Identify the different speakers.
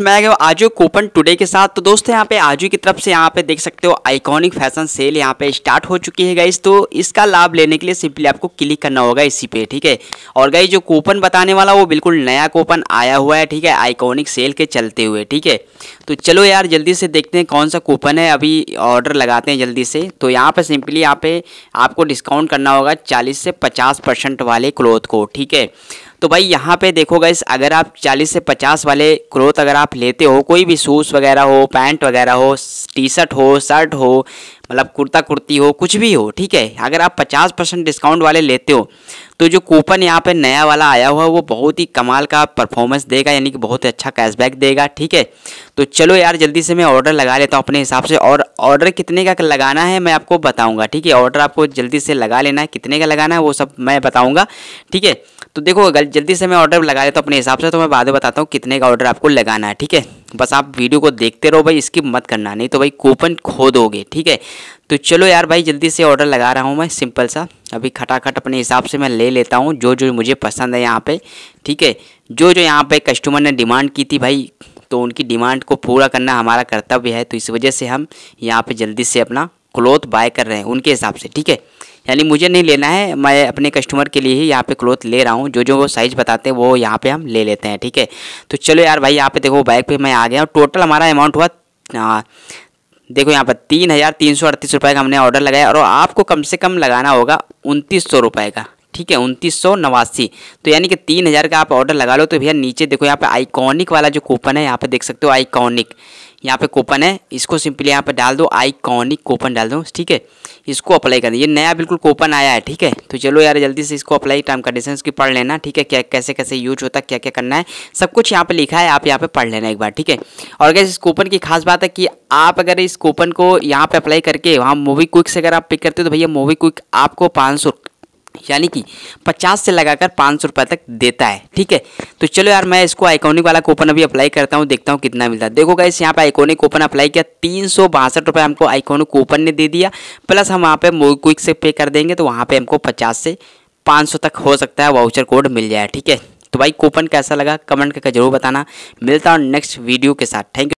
Speaker 1: मैं गया आजू कूपन टुडे के साथ तो दोस्तों यहाँ पे आजू की तरफ से यहाँ पे देख सकते हो आइकॉनिक फैशन सेल यहाँ पे स्टार्ट हो चुकी है गाइज तो इसका लाभ लेने के लिए सिंपली आपको क्लिक करना होगा इसी पे ठीक है और गाइज जो कूपन बताने वाला वो बिल्कुल नया कूपन आया हुआ है ठीक है आइकॉनिक सेल के चलते हुए ठीक है तो चलो यार जल्दी से देखते हैं कौन सा कूपन है अभी ऑर्डर लगाते हैं जल्दी से तो यहाँ पर सिंपली यहाँ पे आपको डिस्काउंट करना होगा चालीस से पचास परसेंट वाले क्लोथ को ठीक है तो भाई यहाँ पे देखो इस अगर आप 40 से 50 वाले क्लोथ अगर आप लेते हो कोई भी शूज वगैरह हो पैंट वगैरह हो टी शर्ट हो शर्ट हो मतलब कुर्ता कुर्ती हो कुछ भी हो ठीक है अगर आप पचास परसेंट डिस्काउंट वाले लेते हो तो जो कूपन यहाँ पे नया वाला आया हुआ है वो बहुत ही कमाल का परफॉर्मेंस देगा यानी कि बहुत अच्छा कैशबैक देगा ठीक है तो चलो यार जल्दी से मैं ऑर्डर लगा लेता हूँ अपने हिसाब से और ऑर्डर कितने का लगाना है मैं आपको बताऊँगा ठीक है ऑर्डर आपको जल्दी से लगा लेना है कितने का लगाना है वो सब मैं बताऊँगा ठीक है तो देखो जल्दी से मैं ऑर्डर लगा लेता हूँ अपने हिसाब से तो मैं बाद में बताता हूँ कितने का ऑर्डर आपको लगाना है ठीक है बस आप वीडियो को देखते रहो भाई इसकी मत करना नहीं तो भाई कूपन खो दोगे ठीक है तो चलो यार भाई जल्दी से ऑर्डर लगा रहा हूँ मैं सिंपल सा अभी खटाखट अपने हिसाब से मैं ले लेता हूँ जो जो मुझे पसंद है यहाँ पे ठीक है जो जो यहाँ पे कस्टमर ने डिमांड की थी भाई तो उनकी डिमांड को पूरा करना हमारा कर्तव्य है तो इस वजह से हम यहाँ पर जल्दी से अपना क्लोथ बाय कर रहे हैं उनके हिसाब से ठीक है यानी मुझे नहीं लेना है मैं अपने कस्टमर के लिए ही यहाँ पे क्लोथ ले रहा हूँ जो जो वो साइज़ बताते हैं वो यहाँ पे हम ले लेते हैं ठीक है तो चलो यार भाई यहाँ पे देखो बाइक पे मैं आ गया हूँ टोटल हमारा अमाउंट हुआ आ, देखो यहाँ पर तीन हज़ार तीन सौ अड़तीस रुपये का हमने ऑर्डर लगाया और आपको कम से कम लगाना होगा उनतीस सौ रुपये का ठीक है उनतीस सौ नवासी तो यानी कि तीन हज़ार का आप ऑर्डर लगा लो तो भैया नीचे देखो यहाँ पे आइकॉनिक वाला जो कूपन है यहाँ पे देख सकते हो आइकॉनिक यहाँ पे कूपन है इसको सिंपली यहाँ पे डाल दो आइकॉनिक कूपन डाल दो ठीक है इसको अप्लाई कर दें ये नया बिल्कुल कूपन आया है ठीक है तो चलो यार जल्दी से इसको अप्लाई टर्म कंडीशन की पढ़ लेना ठीक है क्या कैसे कैसे यूज होता है क्या क्या करना है सब कुछ यहाँ पे लिखा है आप यहाँ पे पढ़ लेना एक बार ठीक है और अगर इस कूपन की खास बात है कि आप अगर इस कूपन को यहाँ पे अप्लाई करके वहाँ मूवी क्विक से अगर आप पिक करते हो तो भैया मूवी क्विक आपको पाँच यानी कि पचास से लगाकर पाँच सौ रुपये तक देता है ठीक है तो चलो यार मैं इसको आइकोनिक वाला कूपन अभी अप्लाई करता हूँ देखता हूँ कितना मिलता है देखो गाइस यहाँ पे आइकोनिक कूपन अप्लाई किया तीन सौ बासठ रुपये हमको आइकॉनिक कूपन ने दे दिया प्लस हम वहाँ पे क्विक से पे कर देंगे तो वहाँ पे हमको पचास से पाँच सौ तक हो सकता है वाउचर कोड मिल जाए ठीक है तो भाई कूपन कैसा लगा कमेंट करके जरूर बताना मिलता हूँ नेक्स्ट वीडियो के साथ थैंक यू